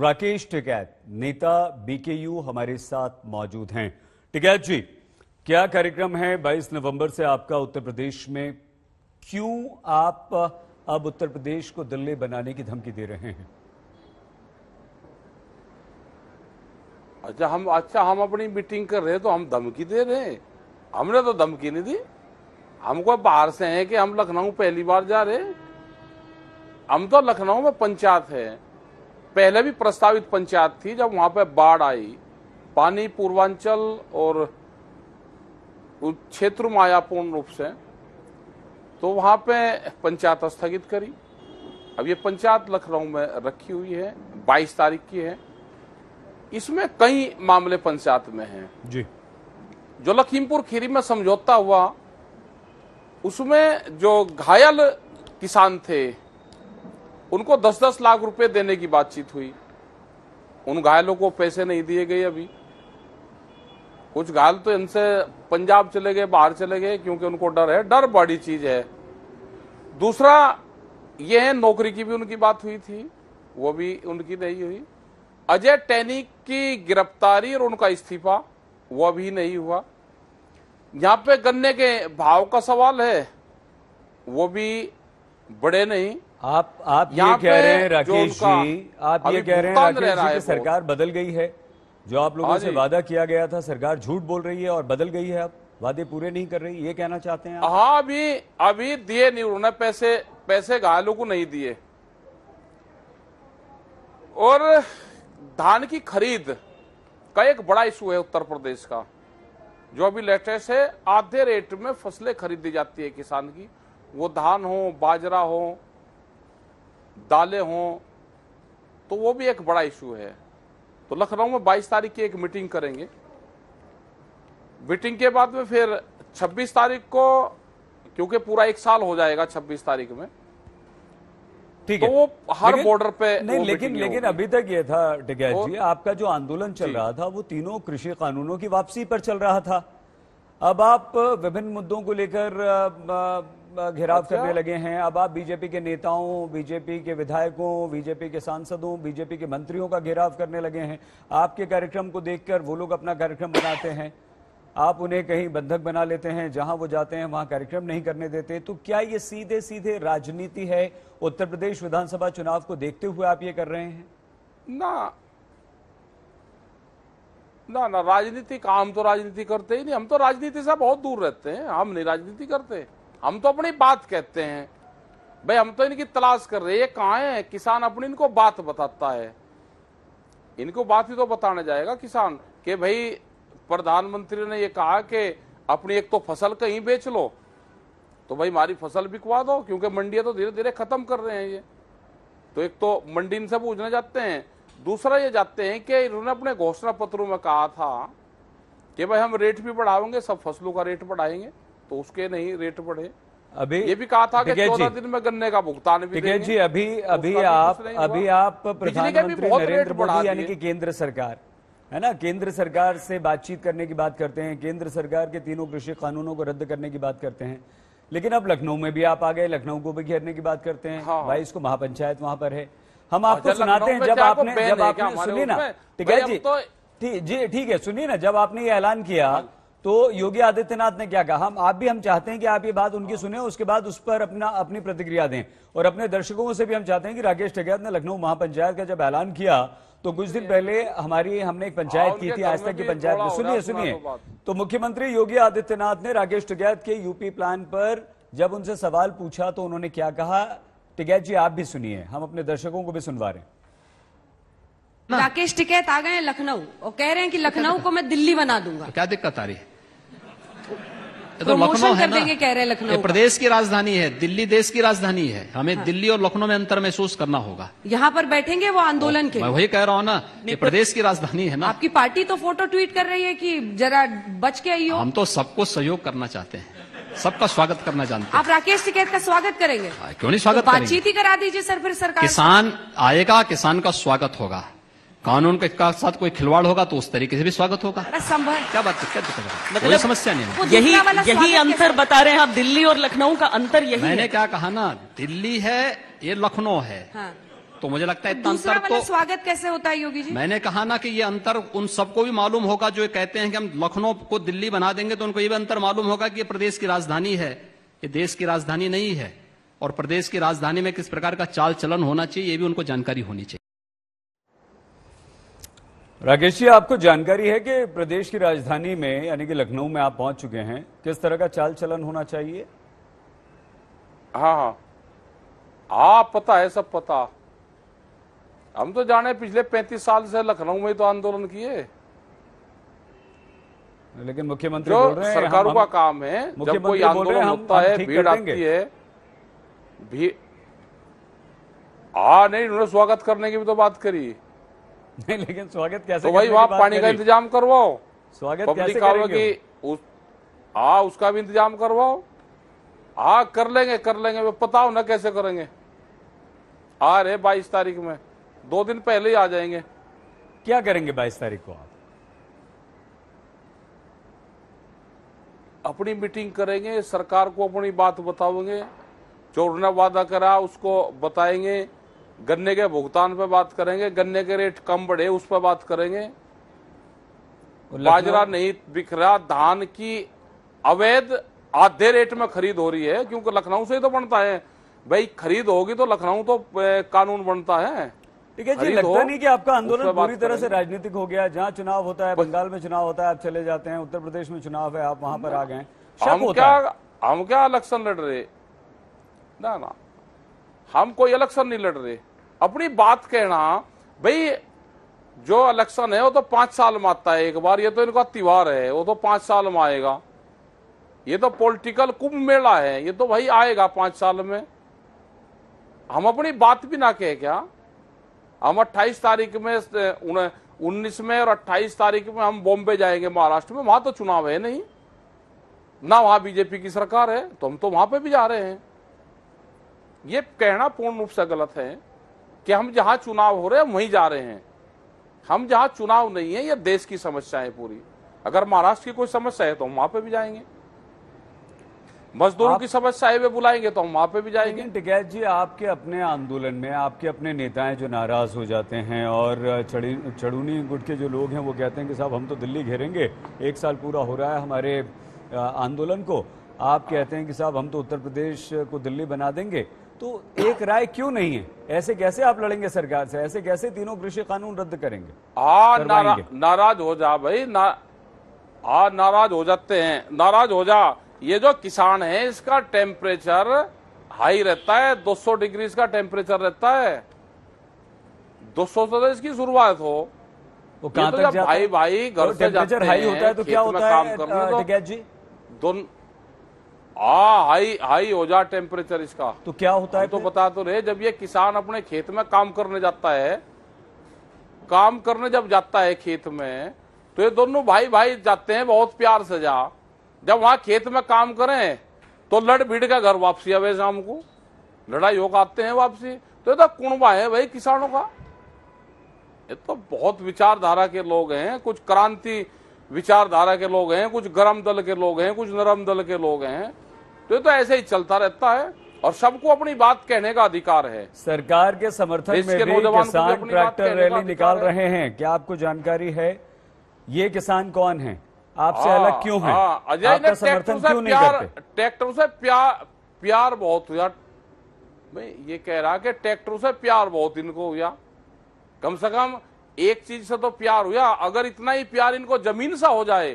राकेश टिकैत नेता बीकेयू हमारे साथ मौजूद हैं टिकैत जी क्या कार्यक्रम है 22 नवंबर से आपका उत्तर प्रदेश में क्यों आप अब उत्तर प्रदेश को दिल्ली बनाने की धमकी दे रहे हैं अच्छा हम अच्छा हम अपनी मीटिंग कर रहे हैं तो हम धमकी दे रहे हैं हमने तो धमकी नहीं दी हमको बाहर से है कि हम लखनऊ पहली बार जा रहे हम तो लखनऊ में पंचायत है पहले भी प्रस्तावित पंचायत थी जब वहां पर बाढ़ आई पानी पूर्वांचल और क्षेत्र में आया पूर्ण रूप से तो वहां पे पंचायत स्थगित करी अब ये पंचायत लखनऊ में रखी हुई है 22 तारीख की है इसमें कई मामले पंचायत में हैं जी जो लखीमपुर खीरी में समझौता हुआ उसमें जो घायल किसान थे उनको दस दस लाख रुपए देने की बातचीत हुई उन घायलों को पैसे नहीं दिए गए अभी कुछ घायल तो इनसे पंजाब चले गए बाहर चले गए क्योंकि उनको डर है डर बड़ी चीज है दूसरा यह है नौकरी की भी उनकी बात हुई थी वो भी उनकी नहीं हुई अजय टैनी की गिरफ्तारी और उनका इस्तीफा वो भी नहीं हुआ यहां पे गन्ने के भाव का सवाल है वो भी बड़े नहीं आप आप ये कह रहे हैं राकेश जी आप ये कह रहे हैं राकेश जी कि सरकार बदल गई है जो आप लोगों से हाँ वादा किया गया था सरकार झूठ बोल रही है और बदल गई है अब वादे पूरे नहीं कर रही ये कहना चाहते हैं हाँ अभी अभी दिए नहीं उन्होंने पैसे पैसे घायलों को नहीं दिए और धान की खरीद का एक बड़ा इशू है उत्तर प्रदेश का जो अभी लेटेस्ट है आधे रेट में फसलें खरीदी जाती है किसान की वो धान हो बाजरा हो दालें हों तो वो भी एक बड़ा इशू है तो लखनऊ में 22 तारीख की एक मीटिंग करेंगे मीटिंग के बाद में फिर 26 तारीख को क्योंकि पूरा एक साल हो जाएगा 26 तारीख में ठीक तो है तो वो हर बॉर्डर पे नहीं लेकिन लेकिन अभी तक ये था टिकैत जी आपका जो आंदोलन चल रहा था वो तीनों कृषि कानूनों की वापसी पर चल रहा था अब आप विभिन्न मुद्दों को लेकर घेराव अच्छा? करने लगे हैं अब आप बीजेपी के नेताओं बीजेपी के विधायकों बीजेपी के सांसदों बीजेपी के मंत्रियों का घेराव करने लगे हैं आपके कार्यक्रम को देखकर वो लोग अपना कार्यक्रम बनाते हैं आप उन्हें कहीं बंधक बना लेते हैं जहां वो जाते हैं वहां कार्यक्रम नहीं करने देते तो क्या ये सीधे सीधे राजनीति है उत्तर प्रदेश विधानसभा चुनाव को देखते हुए आप ये कर रहे हैं ना ना ना राजनीति काम तो राजनीति करते ही नहीं हम तो राजनीति से बहुत दूर रहते हैं हम नहीं राजनीति करते हैं हम तो अपनी बात कहते हैं भाई हम तो इनकी तलाश कर रहे हैं कहा है किसान अपनी इनको बात बताता है इनको बात ही तो बताने जाएगा किसान कि भाई प्रधानमंत्री ने ये कहा कि अपनी एक तो फसल कहीं बेच लो तो भाई हमारी फसल बिकवा दो क्योंकि मंडियां तो धीरे धीरे खत्म कर रहे हैं ये तो एक तो मंडी इनसे पूछने जाते हैं दूसरा ये जाते हैं कि इन्होंने अपने घोषणा पत्रों में कहा था कि भाई हम रेट भी बढ़ाएंगे सब फसलों का रेट बढ़ाएंगे तो उसके नहीं रेट बढ़े अभी ये भी कहा था कि चौदह दिन में गन्ने का भुगतान भी देंगे जी अभी अभी आप अभी आप प्रधानमंत्री नरेंद्र मोदी यानी कि केंद्र सरकार है ना केंद्र सरकार से बातचीत करने की बात करते हैं केंद्र सरकार के तीनों कृषि कानूनों को रद्द करने की बात करते हैं लेकिन अब लखनऊ में भी आप आ गए लखनऊ को भी घेरने की बात करते हैं हाँ। भाई इसको महापंचायत वहां पर है हम हाँ, आपको सुनाते हैं जब आपने जब आपने सुनिए ना ठीक है जी तो जी ठीक है सुनिए ना जब आपने ये ऐलान किया हाँ। तो योगी आदित्यनाथ ने क्या कहा हम आप भी हम चाहते हैं कि आप ये बात उनकी सुने उसके बाद उस पर अपना अपनी प्रतिक्रिया दें और अपने दर्शकों से भी हम चाहते हैं कि राकेश टिकैत ने लखनऊ महापंचायत का जब ऐलान किया तो कुछ दिन पहले हमारी हमने एक पंचायत हाँ, की थी आज तक की पंचायत में सुनिए सुनिए तो मुख्यमंत्री योगी आदित्यनाथ ने राकेश टिकैत के यूपी प्लान पर जब उनसे सवाल पूछा तो उन्होंने क्या कहा टिकैत जी आप भी सुनिए हम अपने दर्शकों को भी सुनवा रहे राकेश टिकैत आ गए लखनऊ और कह रहे हैं कि लखनऊ को मैं दिल्ली बना दूंगा तो क्या दिक्कत आ रही है तो लखनऊ है ना कह रहे लखनऊ प्रदेश की राजधानी है दिल्ली देश की राजधानी है हमें हाँ। दिल्ली और लखनऊ में अंतर महसूस करना होगा यहाँ पर बैठेंगे वो आंदोलन के मैं वही कह रहा हूँ ना कि प्रदेश की राजधानी है ना आपकी पार्टी तो फोटो ट्वीट कर रही है कि जरा बच के आइयो हम तो सबको सहयोग करना चाहते हैं सबका स्वागत करना जानते हैं आप राकेश टिकैत का स्वागत करेंगे हाँ, क्यों नहीं स्वागत तो बातचीत ही करा दीजिए सर फिर सरकार किसान आएगा किसान का स्वागत होगा कानून के का साथ कोई खिलवाड़ होगा तो उस तरीके से भी स्वागत होगा क्या बात क्या दिक्कत है मतलब समस्या नहीं यही यही अंतर बता रहे हैं आप दिल्ली और लखनऊ का अंतर यही मैंने क्या कहा ना दिल्ली है ये लखनऊ है हाँ। तो मुझे लगता है इतना अंतर तो स्वागत कैसे होता है योगी जी मैंने कहा ना कि ये अंतर उन सबको भी मालूम होगा जो कहते हैं कि हम लखनऊ को दिल्ली बना देंगे तो उनको ये भी अंतर मालूम होगा कि ये प्रदेश की राजधानी है ये देश की राजधानी नहीं है और प्रदेश की राजधानी में किस प्रकार का चाल चलन होना चाहिए ये भी उनको जानकारी होनी चाहिए राकेश जी आपको जानकारी है कि प्रदेश की राजधानी में यानी कि लखनऊ में आप पहुंच चुके हैं किस तरह का चाल चलन होना चाहिए हाँ हाँ आप पता है सब पता हम तो जाने पिछले 35 साल से लखनऊ में तो आंदोलन किए लेकिन मुख्यमंत्री बोल रहे हैं सरकारों हम, का काम है जब कोई आंदोलन होता है भीड़ आती है भी आ नहीं उन्होंने स्वागत करने की भी तो बात करी नहीं लेकिन स्वागत कैसे तो भाई वहाँ पानी का इंतजाम करवाओ स्वागत पब्लिक आवेगी उस आ उसका भी इंतजाम करवाओ आ कर लेंगे कर लेंगे वे पता ना कैसे करेंगे आ रहे बाईस तारीख में दो दिन पहले ही आ जाएंगे क्या करेंगे बाईस तारीख को आप अपनी मीटिंग करेंगे सरकार को अपनी बात बताओगे जो उन्होंने वादा करा उसको बताएंगे गन्ने के भुगतान पर बात करेंगे गन्ने के रेट कम बढ़े उस पर बात करेंगे बाजरा नहीं बिक रहा धान की अवैध आधे रेट में खरीद हो रही है क्योंकि लखनऊ से ही तो बनता है भाई खरीद होगी तो लखनऊ तो कानून बनता है ठीक है जी लगता नहीं कि आपका आंदोलन पूरी तरह से राजनीतिक हो गया जहाँ चुनाव होता है बंगाल में चुनाव होता है आप चले जाते हैं उत्तर प्रदेश में चुनाव है आप वहां पर आ गए हम क्या हम क्या इलेक्शन लड़ रहे ना ना हम कोई इलेक्शन नहीं लड़ रहे अपनी बात कहना भाई जो इलेक्शन है वो तो पांच साल में आता है एक बार ये तो इनका त्योहार है वो तो पांच साल में आएगा ये तो पॉलिटिकल कुंभ मेला है ये तो भाई आएगा पांच साल में हम अपनी बात भी ना कहे क्या हम 28 तारीख में उन्नीस में और 28 तारीख में हम बॉम्बे जाएंगे महाराष्ट्र में वहां तो चुनाव है नहीं ना वहां बीजेपी की सरकार है तो हम तो वहां पे भी जा रहे हैं ये कहना पूर्ण रूप से गलत है कि हम जहां चुनाव हो रहे हैं वहीं जा रहे हैं हम जहां चुनाव नहीं है यह देश की समस्या है पूरी अगर महाराष्ट्र की कोई समस्या है तो हम वहां पर भी जाएंगे मजदूरों की समस्या है वे बुलाएंगे तो हम वहां पे भी जाएंगे टिकैत जी आपके अपने आंदोलन में आपके अपने नेताएं जो नाराज हो जाते हैं और चढ़ूनी गुट के जो लोग हैं वो कहते हैं कि साहब हम तो दिल्ली घेरेंगे एक साल पूरा हो रहा है हमारे आंदोलन को आप कहते हैं कि साहब हम तो उत्तर प्रदेश को दिल्ली बना देंगे तो एक राय क्यों नहीं है ऐसे कैसे आप लड़ेंगे सरकार से ऐसे कैसे तीनों कृषि कानून रद्द करेंगे आ नारा, नाराज हो जा भाई ना आ नाराज हो जाते हैं नाराज हो जा ये जो किसान है इसका टेम्परेचर हाई रहता है 200 डिग्री इसका टेम्परेचर रहता है 200 से तो इसकी शुरुआत हो तो कहां तो तक भाई भाई घर तो से जाते हाई होता है तो क्या होता है काम आ हाँ, हाई हाई हो जा टेम्परेचर इसका तो क्या होता है तो बता तो रहे जब ये किसान अपने खेत में काम करने जाता है काम करने जब जाता है खेत में तो ये दोनों भाई भाई जाते हैं बहुत प्यार से जा जब वहां खेत में काम करें तो लड़ भीड़ का घर वापसी अब शाम को लड़ाई होकर आते हैं वापसी तो ये तो कुणबा है भाई किसानों का ये तो बहुत विचारधारा के लोग हैं कुछ क्रांति विचारधारा के लोग हैं कुछ गर्म दल के लोग हैं कुछ नरम दल के लोग हैं तो ये तो ऐसे ही चलता रहता है और सबको अपनी बात कहने का अधिकार है सरकार के समर्थन में भी किसान ट्रैक्टर रैली निकाल रहे हैं क्या आपको जानकारी है ये किसान कौन है आपसे हाँ, अलग क्यों है हाँ, अजय समर्थन क्यों नहीं करते ट्रैक्टर से प्यार प्यार बहुत हुआ मैं ये कह रहा कि ट्रैक्टर से प्यार बहुत इनको हुआ कम से कम एक चीज से तो प्यार हुआ अगर इतना ही प्यार इनको जमीन सा हो जाए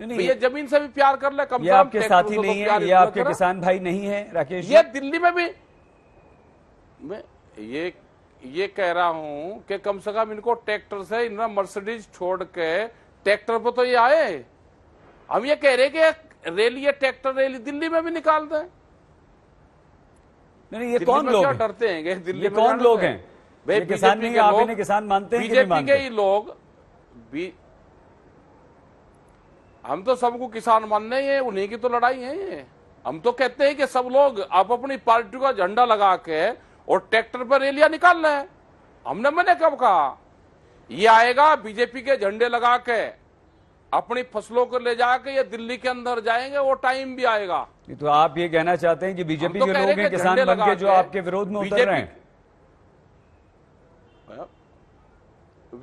नहीं भैया जमीन से भी प्यार कर ले कम ये आपके साथी नहीं है ये आपके किसान भाई नहीं है राकेश ये दिल्ली में भी मैं ये ये कह रहा हूं कि कम से कम इनको ट्रैक्टर से इनका मर्सिडीज छोड़ के ट्रैक्टर पर तो ये आए हम ये कह रहे कि रेल ये ट्रैक्टर रैली दिल्ली में भी निकाल दें नहीं ये कौन लोग डरते हैं दिल्ली कौन लोग हैं किसान नहीं किसान मानते हैं बीजेपी के ही लोग हम तो सबको किसान मानने हैं उन्हीं की तो लड़ाई है हम तो कहते हैं कि सब लोग आप अपनी पार्टी का झंडा लगा के और ट्रैक्टर पर रैलियां निकाल रहे हमने मैंने कब कहा ये आएगा बीजेपी के झंडे लगा के अपनी फसलों को ले जाके ये दिल्ली के अंदर जाएंगे वो टाइम भी आएगा तो आप ये कहना चाहते हैं कि बीजेपी तो के लोग हैं किसान बन के जो आपके विरोध में उतर रहे हैं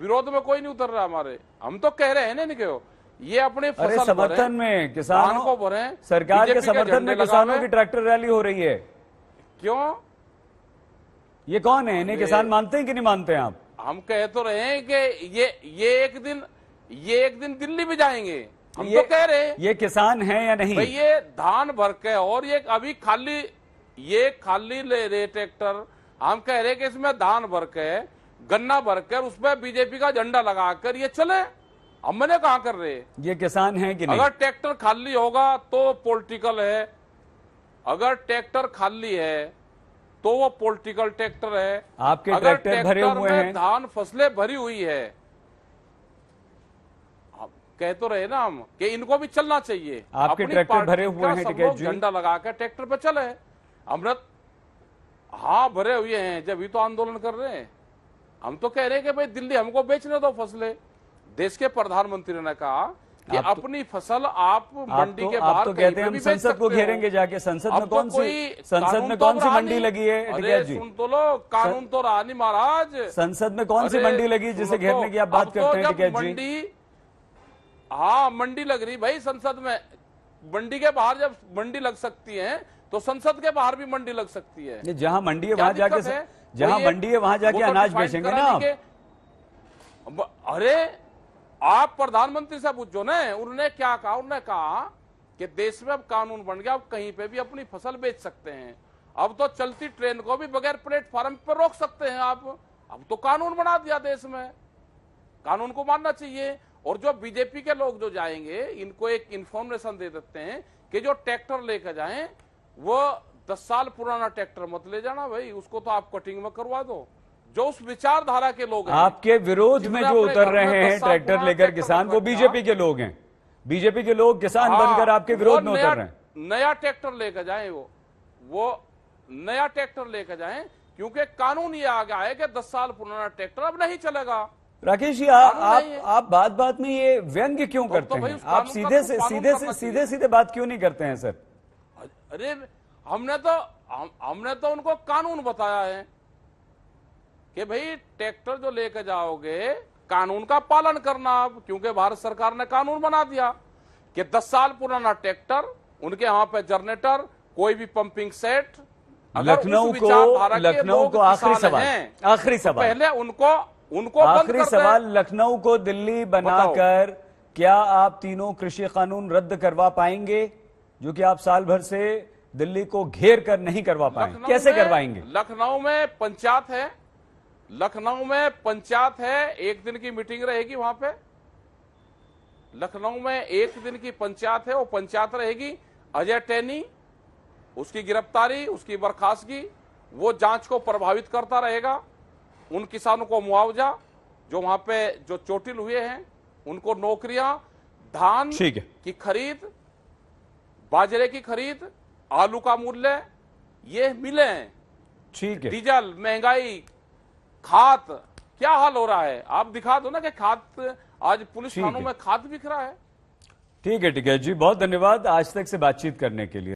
विरोध में कोई नहीं उतर रहा हमारे हम तो कह रहे हैं ना निके ये अपने फसल समर्थन में किसान को बोले सरकार के समर्थन में किसानों की ट्रैक्टर रैली हो रही है क्यों ये कौन है इन्हें किसान मानते हैं कि नहीं मानते हैं आप हम कह तो रहे हैं कि ये ये एक दिन ये एक दिन दिल्ली में जाएंगे हम ये, तो कह रहे हैं ये किसान है या नहीं भाई ये धान भर के और ये अभी खाली ये खाली ले रहे ट्रैक्टर हम कह रहे हैं कि इसमें धान भर के गन्ना भर के उसमें बीजेपी का झंडा लगाकर ये चले हम मैंने कहा कर रहे ये किसान है कि नहीं अगर ट्रैक्टर खाली होगा तो पॉलिटिकल है अगर ट्रैक्टर खाली है तो वो पॉलिटिकल ट्रैक्टर है आपके अगर ट्रैक्टर भरे हुए हैं धान फसलें भरी हुई है कह तो रहे ना हम कि इनको भी चलना चाहिए आपके ट्रैक्टर भरे हुए हैं झंडा लगा कर ट्रैक्टर पे चले अमृत हाँ भरे हुए हैं जब ही तो आंदोलन कर रहे हैं हम तो कह रहे हैं कि भाई दिल्ली हमको बेचने दो फसलें देश के प्रधानमंत्री ने कहा कि तो- अपनी फसल आप मंडी तो- के बाहर तो कहते हैं हम संसद को घेरेंगे जाके संसद में तो कौन सी संसद में कौन सी मंडी लगी है अरे सुन तो लो कानून तो रहा नहीं महाराज संसद में कौन सी मंडी लगी जिसे घेरने की आप बात करते हैं टिकैत जी मंडी हाँ मंडी लग रही भाई संसद में मंडी के बाहर जब मंडी लग सकती है तो संसद के बाहर भी मंडी लग सकती है जहाँ मंडी है वहां जाके जहाँ मंडी है वहां जाके अनाज बेचेंगे ना अरे आप प्रधानमंत्री से पूछो ना उन्होंने क्या कहा उन्होंने कहा कि देश में अब कानून बन गया अब कहीं पे भी अपनी फसल बेच सकते हैं अब तो चलती ट्रेन को भी बगैर प्लेटफॉर्म पर रोक सकते हैं आप अब तो कानून बना दिया देश में कानून को मानना चाहिए और जो बीजेपी के लोग जो जाएंगे इनको एक इन्फॉर्मेशन दे देते हैं कि जो ट्रैक्टर लेकर जाए वो दस साल पुराना ट्रैक्टर मत ले जाना भाई उसको तो आप कटिंग में करवा दो जो उस विचारधारा के लोग आपके विरोध में जो उतर रहे हैं ट्रैक्टर लेकर किसान वो बीजेपी के लोग हैं बीजेपी के लोग किसान हाँ, बनकर आपके विरोध में उतर रहे हैं नया ट्रैक्टर लेकर जाए वो वो नया ट्रैक्टर लेकर जाए क्योंकि कानून ये आ गया है कि दस साल पुराना ट्रैक्टर अब नहीं चलेगा राकेश जी आप आप बात बात में ये व्यंग क्यों तो करते हैं आप तो सीधे से सीधे से सीधे सीधे बात क्यों नहीं करते हैं सर अरे हमने तो हमने तो उनको कानून बताया है कि भाई ट्रैक्टर जो लेके जाओगे कानून का पालन करना अब क्योंकि भारत सरकार ने कानून बना दिया कि 10 साल पुराना ट्रैक्टर उनके यहाँ पे जनरेटर कोई भी पंपिंग सेट लखनऊ को लखनऊ को आखिरी सवाल आखिरी तो सवाल पहले उनको उनको आखिरी सवाल लखनऊ को दिल्ली बनाकर क्या आप तीनों कृषि कानून रद्द करवा पाएंगे जो कि आप साल भर से दिल्ली को घेर कर नहीं करवा पाएंगे कैसे करवाएंगे लखनऊ में पंचायत है लखनऊ में पंचायत है एक दिन की मीटिंग रहेगी वहां पे लखनऊ में एक दिन की पंचायत है वो पंचायत रहेगी अजय टैनी उसकी गिरफ्तारी उसकी बर्खास्तगी वो जांच को प्रभावित करता रहेगा उन किसानों को मुआवजा जो वहां पे जो चोटिल हुए हैं उनको नौकरियां धान की खरीद बाजरे की खरीद आलू का मूल्य ये मिले हैं ठीक है डीजल महंगाई खात क्या हाल हो रहा है आप दिखा दो ना कि खात आज पुलिस थानों में खात बिखरा है ठीक है ठीक है जी बहुत धन्यवाद आज तक से बातचीत करने के लिए